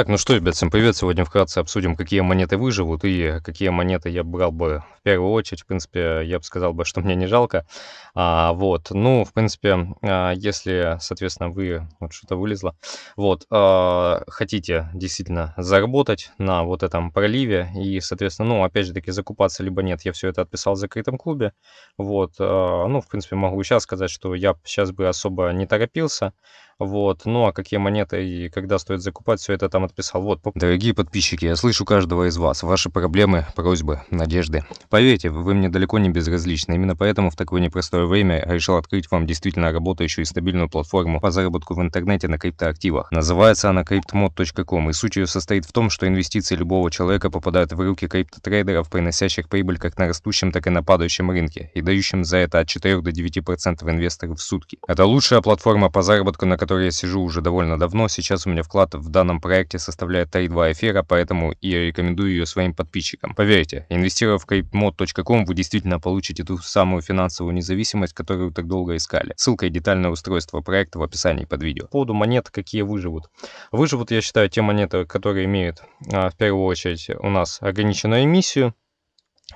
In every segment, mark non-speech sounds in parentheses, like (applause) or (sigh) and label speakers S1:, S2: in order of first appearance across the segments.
S1: Так, ну что, ребят, всем привет. Сегодня вкратце обсудим, какие монеты выживут и какие монеты я брал бы в первую очередь. В принципе, я бы сказал бы, (laughs) что мне не жалко. А, вот, ну, в принципе, а, если, соответственно, вы, вот что-то вылезло, вот, а, хотите действительно заработать на вот этом проливе и, соответственно, ну, опять же таки, закупаться либо нет, я все это отписал в закрытом клубе. Вот, а, ну, в принципе, могу сейчас сказать, что я сейчас бы особо не торопился, вот. Ну, а какие монеты и когда стоит закупать, все это там отписал. Вот. Дорогие подписчики, я слышу каждого из вас. Ваши проблемы, просьбы, надежды. Поверьте, вы мне далеко не безразличны. Именно поэтому в такое непростое время я решил открыть вам действительно работающую и стабильную платформу по заработку в интернете на криптоактивах. Называется она cryptmod.com и суть ее состоит в том, что инвестиции любого человека попадают в руки криптотрейдеров, приносящих прибыль как на растущем, так и на падающем рынке и дающим за это от 4 до 9% инвесторов в сутки. Это лучшая платформа по заработку, на которой которой я сижу уже довольно давно. Сейчас у меня вклад в данном проекте составляет 3,2 эфира, поэтому и рекомендую ее своим подписчикам. Поверьте, инвестируя в creepmod.com, вы действительно получите ту самую финансовую независимость, которую так долго искали. Ссылка и детальное устройство проекта в описании под видео. По поводу монет, какие выживут. Выживут, я считаю, те монеты, которые имеют а, в первую очередь у нас ограниченную эмиссию,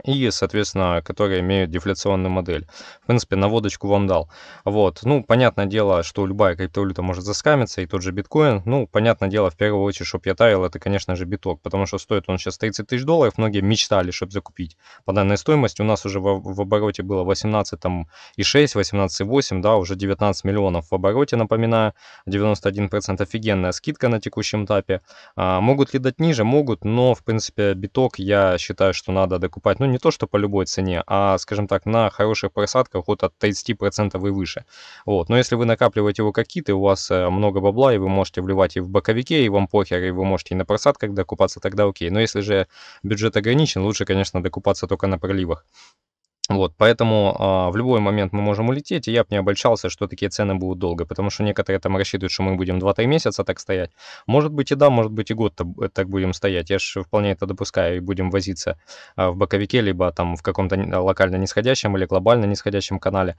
S1: и, соответственно, которые имеют дефляционную модель. В принципе, наводочку вам дал. Вот, ну, понятное дело, что любая криптовалюта может заскамиться, и тот же биткоин, ну, понятное дело, в первую очередь, чтобы я таял, это, конечно же, биток, потому что стоит он сейчас 30 тысяч долларов, многие мечтали, чтобы закупить по данной стоимости. У нас уже в, в обороте было 18 там и 6, 18 и 8, да, уже 19 миллионов в обороте, напоминаю, 91% офигенная скидка на текущем этапе. А, могут ли дать ниже? Могут, но, в принципе, биток я считаю, что надо докупать, ну, ну не то, что по любой цене, а, скажем так, на хороших просадках вот от 30% и выше. Вот. Но если вы накапливаете его как киты, у вас э, много бабла, и вы можете вливать и в боковике, и вам похер, и вы можете и на просадках докупаться, тогда окей. Но если же бюджет ограничен, лучше, конечно, докупаться только на проливах. Вот, поэтому а, в любой момент мы можем улететь, и я бы не обольщался, что такие цены будут долго, потому что некоторые там рассчитывают, что мы будем 2-3 месяца так стоять. Может быть и да, может быть и год э, так будем стоять, я же вполне это допускаю, и будем возиться а, в боковике, либо там в каком-то локально нисходящем или глобально нисходящем канале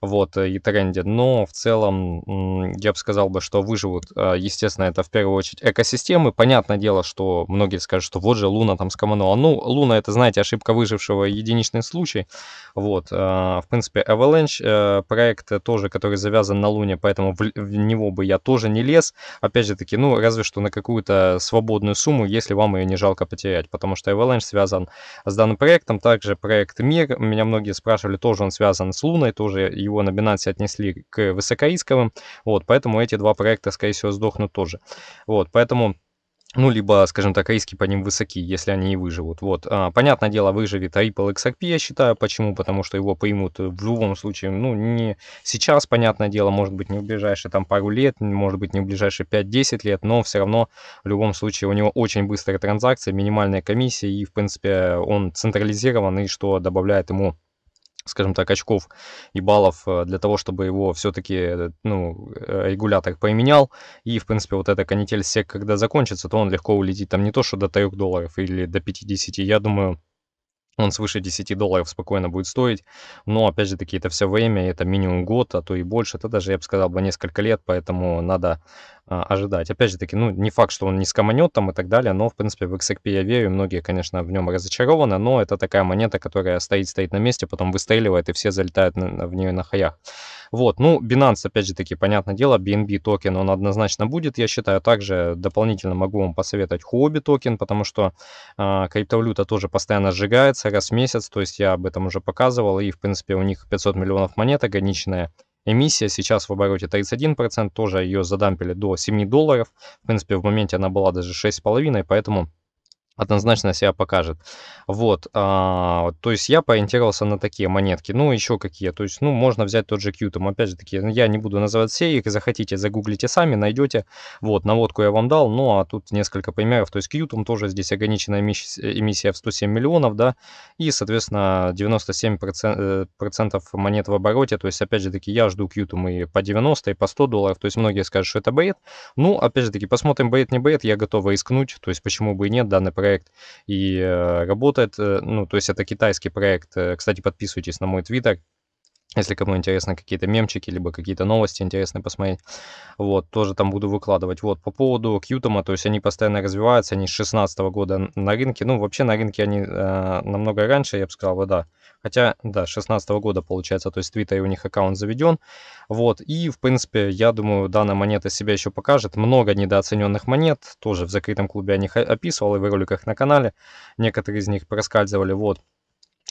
S1: вот, э, и тренде. Но в целом я бы сказал бы, что выживут, а, естественно, это в первую очередь экосистемы. Понятное дело, что многие скажут, что вот же Луна там скоманула. Ну, Луна это, знаете, ошибка выжившего, единичный случай. Вот, а, в принципе, Avalanche э, проект э, тоже, который завязан на Луне, поэтому в, него бы я тоже не лез. Опять же таки, ну, разве что на какую-то свободную сумму, если вам ее не жалко потерять, потому что Avalanche связан с данным проектом. Также проект Мир, меня многие спрашивали, тоже он связан с Луной, тоже его на Binance отнесли к высокоисковым, вот, поэтому эти два проекта, скорее всего, сдохнут тоже. Вот, поэтому ну, либо, скажем так, риски по ним высоки, если они и выживут. Вот, а, понятное дело, выживет Ripple XRP, я считаю. Почему? Потому что его поймут в любом случае, ну, не сейчас, понятное дело, может быть, не в ближайшие там пару лет, может быть, не в ближайшие 5-10 лет, но все равно в любом случае у него очень быстрая транзакция, минимальная комиссия, и, в принципе, он централизирован, и что добавляет ему скажем так, очков и баллов э, для того, чтобы его все-таки, э, ну, э, регулятор поменял. И, в принципе, вот эта канитель сек, когда закончится, то он легко улетит. Там не то, что до 3 долларов или до 50, я думаю, он свыше 10 долларов спокойно будет стоить. Но, опять же таки, это все время, это минимум год, а то и больше, это даже, я бы сказал, бы несколько лет, поэтому надо а, ожидать. Опять же таки, ну, не факт, что он не скоманет там и так далее, но, в принципе, в XRP я верю, многие, конечно, в нем разочарованы, но это такая монета, которая стоит-стоит на месте, потом выстреливает, и все залетают на, в нее на хаях. Вот, ну, Binance, опять же таки, понятное дело, BNB токен, он однозначно будет, я считаю. Также дополнительно могу вам посоветовать Huobi токен, потому что э, криптовалюта тоже постоянно сжигается раз в месяц, то есть я об этом уже показывал, и, в принципе, у них 500 миллионов монет ограниченная эмиссия сейчас в обороте 31%, тоже ее задампили до 7 долларов, в принципе, в моменте она была даже 6,5, поэтому однозначно себя покажет. Вот, а, то есть я поориентировался на такие монетки. Ну, еще какие, то есть, ну, можно взять тот же Q, опять же таки, ну, я не буду называть все их, захотите, загуглите сами, найдете. Вот, наводку я вам дал, ну, а тут несколько примеров, то есть Q, тоже здесь ограниченная эмиссия в 107 миллионов, да, и, соответственно, 97% э, процентов монет в обороте, то есть, опять же таки, я жду Q, и по 90, и по 100 долларов, то есть многие скажут, что это бред. Ну, опять же таки, посмотрим, бред, не бред, я готов рискнуть, то есть почему бы и нет, данный проект проект и э, работает. Э, ну, то есть это китайский проект. Э, кстати, подписывайтесь на мой твиттер, если кому интересно какие-то мемчики, либо какие-то новости интересные посмотреть, вот, тоже там буду выкладывать. Вот, по поводу Кьютома, то есть они постоянно развиваются, они с 16 -го года на рынке, ну, вообще на рынке они э, намного раньше, я бы сказал, да, хотя, да, с 16 -го года получается, то есть в Твиттере у них аккаунт заведен, вот, и, в принципе, я думаю, данная монета себя еще покажет, много недооцененных монет, тоже в закрытом клубе я них описывал и в роликах на канале, некоторые из них проскальзывали, вот,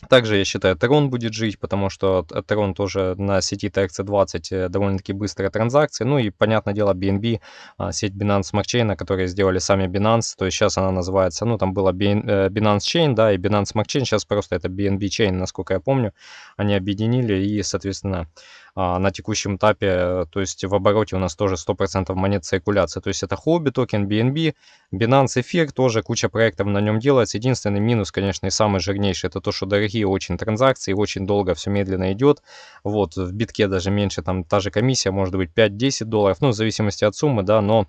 S1: также, я считаю, Tron будет жить, потому что Tron тоже на сети TRC20 э, довольно-таки быстрые транзакции. Ну и, понятное дело, BNB, а, сеть Binance Smart Chain, которые сделали сами Binance, то есть сейчас она называется, ну там была э, Binance Chain, да, и Binance Smart Chain, сейчас просто это BNB Chain, насколько я помню, они объединили и, соответственно, а, на текущем этапе, то есть в обороте у нас тоже 100% монет циркуляции. То есть это хобби, токен BNB, Binance Эфир, тоже куча проектов на нем делается. Единственный минус, конечно, и самый жирнейший, это то, что дорогие очень транзакции, очень долго все медленно идет. Вот, в битке даже меньше, там та же комиссия может быть 5-10 долларов, ну, в зависимости от суммы, да, но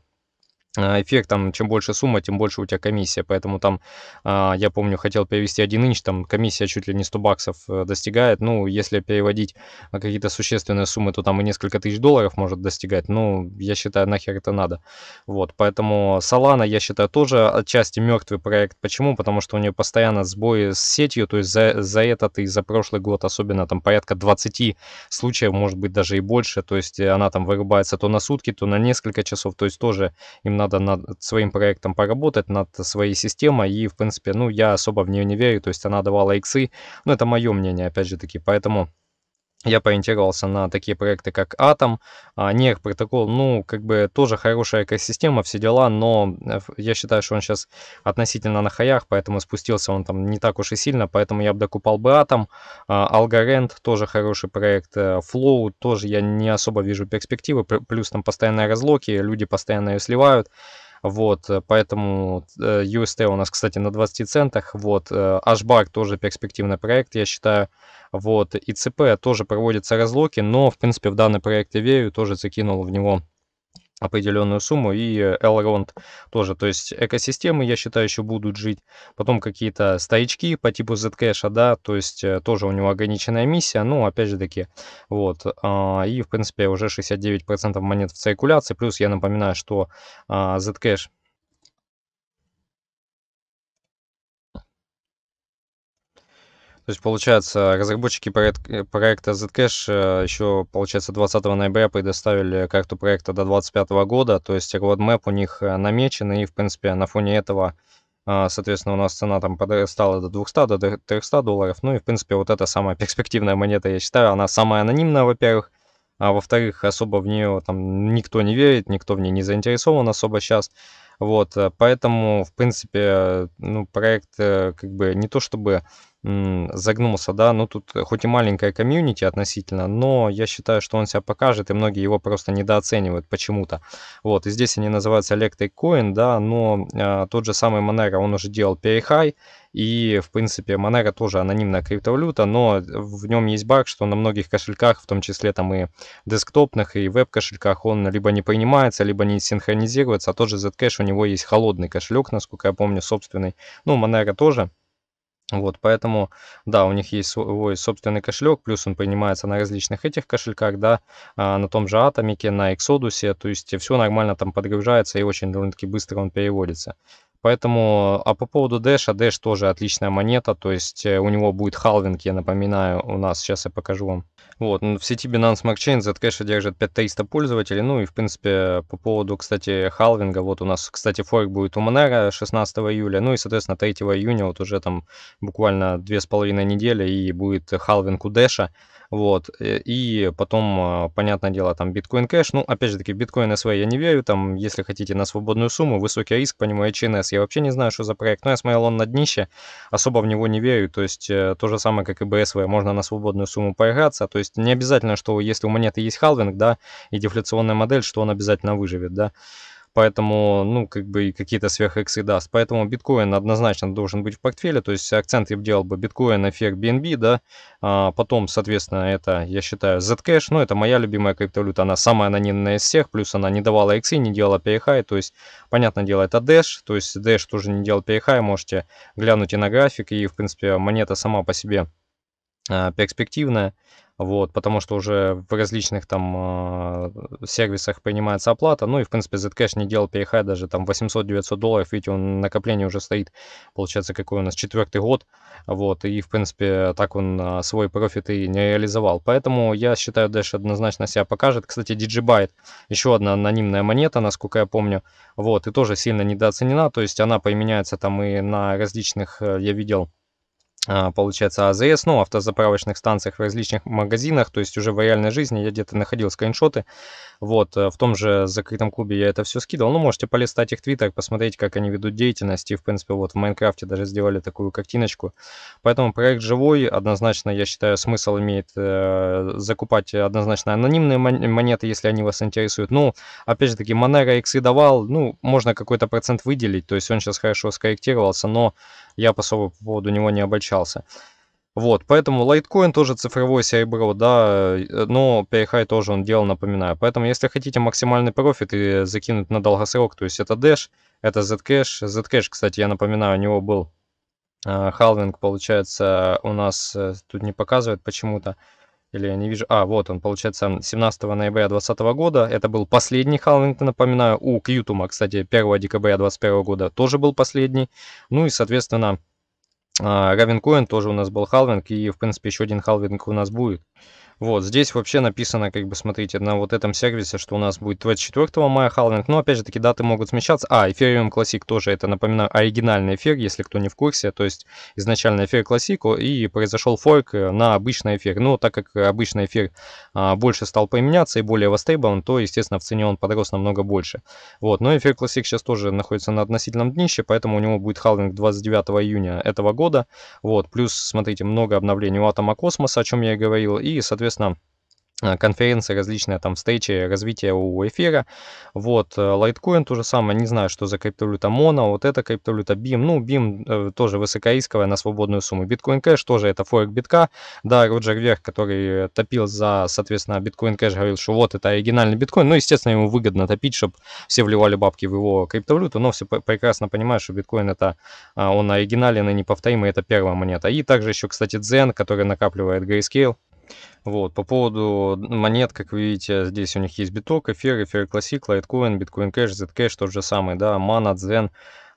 S1: а, эффект там чем больше сумма тем больше у тебя комиссия поэтому там а, я помню хотел перевести один инч там комиссия чуть ли не 100 баксов э, достигает ну если переводить а, какие-то существенные суммы то там и несколько тысяч долларов может достигать ну я считаю нахер это надо вот поэтому Solana я считаю тоже отчасти мертвый проект почему потому что у нее постоянно сбои с сетью то есть за, за этот и за прошлый год особенно там порядка 20 случаев может быть даже и больше то есть э, она там вырубается то на сутки то на несколько часов то есть тоже им надо над своим проектом поработать, над своей системой, и, в принципе, ну, я особо в нее не верю, то есть она давала иксы, но это мое мнение, опять же таки, поэтому я ориентировался на такие проекты, как Атом, Нерв, Протокол, ну, как бы тоже хорошая экосистема, все дела, но э, я считаю, что он сейчас относительно на хаях, поэтому спустился он там не так уж и сильно, поэтому я бы докупал бы Атом, Алгорент тоже хороший проект, э, Flow тоже я не особо вижу перспективы, плюс там постоянные разлоки, люди постоянно ее сливают, вот, э, поэтому UST э, у нас, кстати, на 20 центах. Вот, HBAR э, тоже перспективный проект, я считаю. Вот, и ЦП тоже проводятся разлоки, но, в принципе, в данный проект я верю, тоже закинул в него определенную сумму, и э, Elrond тоже. То есть экосистемы, я считаю, еще будут жить. Потом какие-то стоячки по типу Zcash, а, да, то есть э, тоже у него ограниченная миссия, ну, опять же таки, вот. А, и, в принципе, уже 69% монет в циркуляции, плюс я напоминаю, что а, Zcash То есть, получается, разработчики э, проекта Zcash э, еще, получается, 20 ноября предоставили карту проекта до 2025 года, то есть roadmap у них э, намечен, и, в принципе, на фоне этого, соответственно, у нас цена там подрастала до 200, до 300 долларов. Ну и, в принципе, вот эта самая (laughs) перспективная монета, я считаю, она самая анонимная, во-первых, а во-вторых, особо в нее там никто не верит, никто в ней не заинтересован особо сейчас. Вот, поэтому, в принципе, ну, проект как бы не то чтобы загнулся, да, ну тут э, хоть и маленькая комьюнити относительно, но я считаю, что он себя покажет, и многие его просто недооценивают почему-то. Вот, и здесь они называются Electric Coin, да, но э, тот же самый Monero, он уже делал перехай, и, в принципе, Monero тоже анонимная криптовалюта, но в нем есть баг, что на многих кошельках, в том числе там и десктопных, и веб-кошельках, он либо не принимается, либо не синхронизируется, а тот же Zcash, у него есть холодный кошелек, насколько я помню, собственный, ну, Monero тоже, вот, поэтому, да, у них есть свой собственный кошелек, плюс он принимается на различных этих кошельках, да, а, на том же Атомике, на Exodus, то есть все нормально там подгружается и очень довольно-таки быстро он переводится. Поэтому, а по поводу Dash, а Dash тоже отличная монета, то есть э, у него будет халвинг, я напоминаю, у нас, сейчас я покажу вам. Вот, в сети Binance Smart Chain Zcash держит 5300 пользователей, ну и, в принципе, э, по поводу, кстати, халвинга, вот у нас, кстати, форк будет у Monero 16 июля, ну и, соответственно, 3 июня, вот уже там буквально 2,5 недели и будет халвинг у Дэша, вот, э, и потом, понятное дело, там биткоин кэш, ну, опять же таки, биткоин СВ я не верю, там, если хотите на свободную сумму, высокий риск, по нему HNS интерес. Я вообще не знаю, что за проект, но ну, я смотрел он на днище, особо в него не верю. То есть э, то же самое, как и BSV, можно на свободную сумму поиграться. То есть не обязательно, что если у монеты есть халвинг, да, и дефляционная модель, что он обязательно выживет, да поэтому, ну, как бы и какие-то сверхэксы даст. Поэтому биткоин однозначно должен быть в портфеле, то есть акцент я бы делал бы биткоин, эффект BNB, да, а потом, соответственно, это, я считаю, Zcash, ну, это моя любимая криптовалюта, она самая анонимная из всех, плюс она не давала иксы, не делала перехай, то есть, понятное дело, это Dash, то есть Dash тоже не делал перехай, можете глянуть и на график, и, в принципе, монета сама по себе а, перспективная, вот, потому что уже в различных там а, сервисах принимается оплата, ну и, в принципе, Zcash не делал PHI даже там 800-900 долларов, видите, он накопление уже стоит, получается, какой у нас четвертый год, вот, и, в принципе, так он а, свой профит и не реализовал, поэтому я считаю, Dash однозначно себя покажет, кстати, Digibyte, еще одна анонимная монета, насколько я помню, вот, и тоже сильно недооценена, то есть она применяется там и на различных, э, я видел, а, получается, АЗС, ну, автозаправочных станциях в различных магазинах, то есть уже в реальной жизни я где-то находил скриншоты, вот, э, в том же закрытом клубе я это все скидывал, ну, можете полистать их твиттер, посмотреть, как они ведут деятельность, и, в принципе, вот в Майнкрафте даже сделали такую картиночку, поэтому проект живой, однозначно, я считаю, смысл имеет э, закупать однозначно анонимные монеты, если они вас интересуют, ну, опять же таки, Monero X давал, ну, можно какой-то процент выделить, то есть он сейчас хорошо скорректировался, но я по особо по поводу него не обольщал, запускался. Вот, поэтому Litecoin тоже цифровое серебро, да, э, но перехай тоже он делал, напоминаю. Поэтому, если хотите максимальный профит и закинуть на долгосрок, то есть это Dash, это Zcash. Zcash, кстати, я напоминаю, у него был э, халвинг, получается, у нас э, тут не показывает почему-то. Или я не вижу. А, вот он, получается, 17 ноября 2020 года. Это был последний халвинг, напоминаю. У Кьютума, кстати, 1 декабря 2021 года тоже был последний. Ну и, соответственно, а, Равен Коин тоже у нас был халвинг, и, в принципе, еще один халвинг у нас будет. Вот, здесь вообще написано, как бы, смотрите, на вот этом сервисе, что у нас будет 24 мая халвинг, но, опять же таки, даты могут смещаться. А, Ethereum Classic тоже, это, напоминаю, оригинальный эфир, если кто не в курсе, то есть изначально эфир Classic, и произошел форк э, на обычный эфир. Но так как обычный эфир а, больше стал применяться и более востребован, то, естественно, в цене он подрос намного больше. Вот, но эфир Classic сейчас тоже находится на относительном днище, поэтому у него будет халвинг 29 июня этого года. Вот, плюс, смотрите, много обновлений у Атома Космоса, о чем я и говорил, и, соответственно, соответственно, э, конференции различные, там, встречи, развитие у эфира. Вот, лайткоин э, то же самое, не знаю, что за криптовалюта Mono, вот это криптовалюта BIM, ну, BIM э, тоже высокорисковая на свободную сумму. Биткоин Кэш тоже это форек битка, да, Роджер Верх, который э, топил за, соответственно, биткоин Кэш, говорил, что вот это оригинальный биткоин, ну, естественно, ему выгодно топить, чтобы все вливали бабки в его криптовалюту, но все прекрасно понимают, что биткоин это, он оригинален и неповторимый, это первая монета. И также еще, кстати, Дзен, который накапливает Grayscale, вот, по поводу монет, как вы видите, здесь у них есть биток, эфир, эфир классик, лайткоин, биткоин кэш, zcash, тот же самый, да, мана, дзен,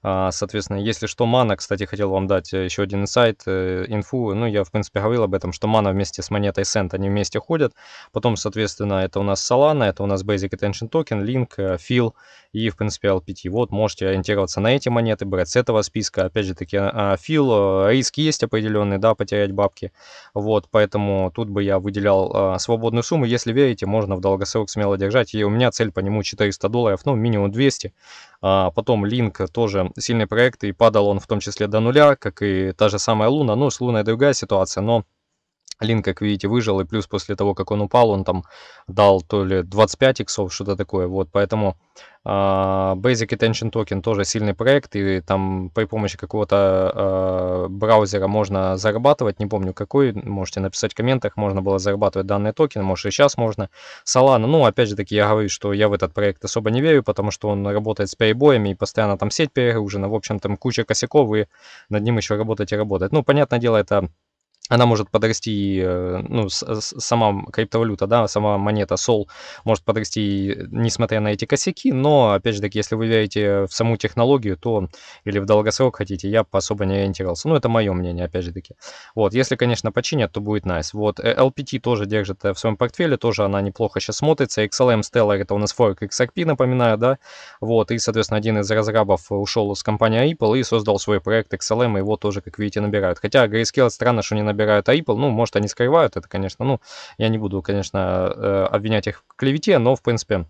S1: а, соответственно, если что, мана, кстати, хотел вам дать э, еще один инсайт, э, инфу. Ну, я, в принципе, говорил об этом, что мана вместе с монетой Cent, они вместе ходят. Потом, соответственно, это у нас Solana, это у нас Basic Attention Token, Link, Fil э, и, в принципе, LPT. Вот, можете ориентироваться на эти монеты, брать с этого списка. Опять же таки, Fil, а, риск есть определенный, да, потерять бабки. Вот, поэтому тут бы я выделял а, свободную сумму. Если верите, можно в долгосрок смело держать. И у меня цель по нему 400 долларов, ну, минимум 200. А потом Link тоже сильный проект, и падал он в том числе до нуля, как и та же самая Луна. Ну, с Луной другая ситуация, но Лин, как видите, выжил, и плюс после того, как он упал, он там дал то ли 25 иксов, что-то такое, вот, поэтому э, Basic Attention Token тоже сильный проект, и там при помощи какого-то э, браузера можно зарабатывать, не помню какой, можете написать в комментах, можно было зарабатывать данные токены, может и сейчас можно. Solana, ну, опять же таки, я говорю, что я в этот проект особо не верю, потому что он работает с перебоями, и постоянно там сеть перегружена, в общем, там куча косяков, и над ним еще работать и работать. Ну, понятное дело, это она может подрасти, э, ну, э, сама криптовалюта, да, сама монета Sol может подрасти, несмотря на эти косяки, но, опять же таки, если вы верите в саму технологию, то, или в долгосрок хотите, я особо не ориентировался. Ну, это мое мнение, опять же таки. Вот, если, конечно, починят, то будет nice. Вот, э, LPT тоже держит в своем портфеле, тоже она неплохо сейчас смотрится. XLM Stellar, это у нас форк XRP, напоминаю, да, вот, и, соответственно, один из разрабов ушел с компании Apple и создал свой проект XLM, и его тоже, как видите, набирают. Хотя Grayscale странно, что не набирают собирают, а Apple, ну, может, они скрывают это, конечно, ну, я не буду, конечно, э, обвинять их в клевете, но, в принципе,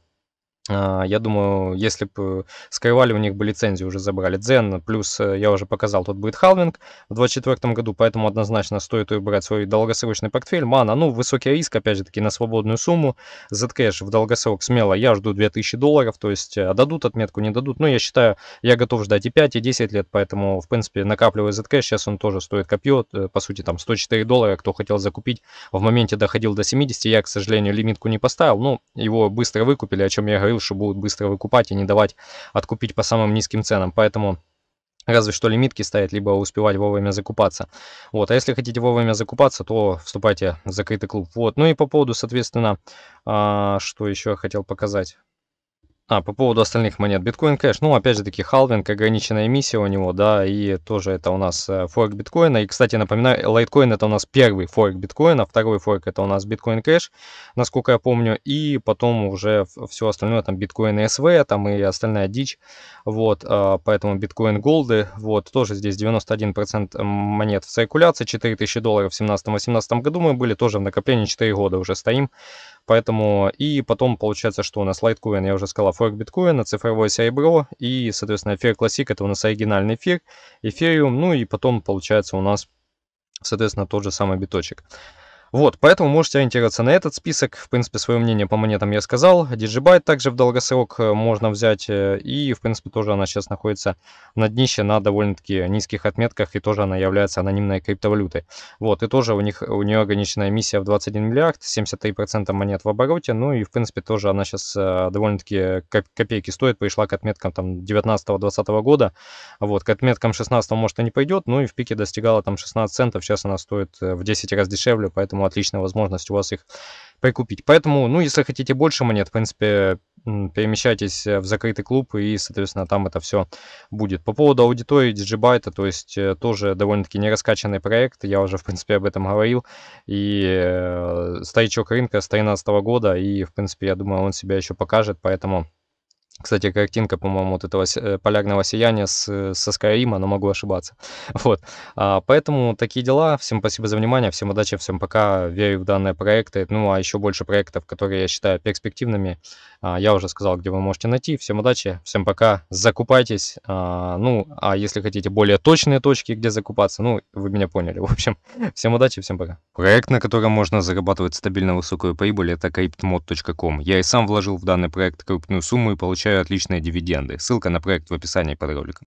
S1: а, я думаю, если бы Skywall у них бы лицензию уже забрали. Zen. плюс, э, я уже показал, тут будет халвинг в 2024 году, поэтому однозначно стоит ее свой долгосрочный портфель. Мана, ну, высокий риск, опять же таки, на свободную сумму. Zcash в долгосрок смело, я жду 2000 долларов, то есть э, дадут отметку, не дадут. Но ну, я считаю, я готов ждать и 5, и 10 лет, поэтому, в принципе, накапливаю Zcash, сейчас он тоже стоит копье, э, по сути, там 104 доллара, кто хотел закупить, в моменте доходил до 70, я, к сожалению, лимитку не поставил, но его быстро выкупили, о чем я говорю говорил, что будут быстро выкупать и не давать откупить по самым низким ценам. Поэтому разве что лимитки стоят либо успевать вовремя закупаться. Вот, а если хотите вовремя закупаться, то вступайте в закрытый клуб. Вот, ну и по поводу, соответственно, а, что еще я хотел показать. А, по поводу остальных монет. Биткоин Кэш, ну, опять же таки, халвинг, ограниченная миссия у него, да, и тоже это у нас э, форк биткоина. И, кстати, напоминаю, лайткоин это у нас первый форк биткоина, второй форк это у нас биткоин Кэш, насколько я помню, и потом уже все остальное, там, биткоин СВ, там и остальная дичь, вот, а, поэтому биткоин голды, вот, тоже здесь 91% монет в циркуляции, 4000 долларов в 17-18 году мы были, тоже в накоплении 4 года уже стоим, Поэтому и потом получается, что у нас Litecoin, я уже сказал, форк биткоина, цифровое серебро и, соответственно, эфир классик, это у нас оригинальный эфир, эфириум, ну и потом получается у нас, соответственно, тот же самый биточек. Вот, поэтому можете ориентироваться на этот список. В принципе, свое мнение по монетам я сказал. Digibyte также в долгосрок э, можно взять. Э, и, в принципе, тоже она сейчас находится на днище на довольно-таки низких отметках. И тоже она является анонимной криптовалютой. Вот, и тоже у них у нее ограниченная миссия в 21 миллиард, 73% монет в обороте. Ну и, в принципе, тоже она сейчас э, довольно-таки копейки стоит. Пришла к отметкам там 19-20 года. Вот, к отметкам 16 может и не пойдет. Ну и в пике достигала там 16 центов. Сейчас она стоит в 10 раз дешевле, поэтому поэтому отличная возможность у вас их прикупить. Поэтому, ну, если хотите больше монет, в принципе, перемещайтесь э, в закрытый клуб, и, соответственно, там это все будет. По поводу аудитории Digibyte, то есть э, тоже довольно-таки нераскачанный проект, я уже, в принципе, об этом говорил, и э, старичок рынка с 2013 года, и, в принципе, я думаю, он себя еще покажет, поэтому кстати, картинка, по-моему, вот этого э, полярного сияния с, э, со Skyrim, но могу ошибаться. (laughs) Вот. А, поэтому такие дела. Всем спасибо за внимание, всем удачи, всем пока. Верю в данные проекты. Ну, а еще больше проектов, которые я считаю перспективными. А, я уже сказал, где вы можете найти. Всем удачи, всем пока. Закупайтесь. А, ну, а если хотите более точные точки, где закупаться, ну, вы меня поняли. (laughs) В общем, всем удачи, всем пока. Проект, на котором можно зарабатывать стабильно высокую прибыль, это cryptmod.com. Я и сам вложил в данный проект крупную сумму и получаю получаю отличные дивиденды. Ссылка на проект в описании под роликом.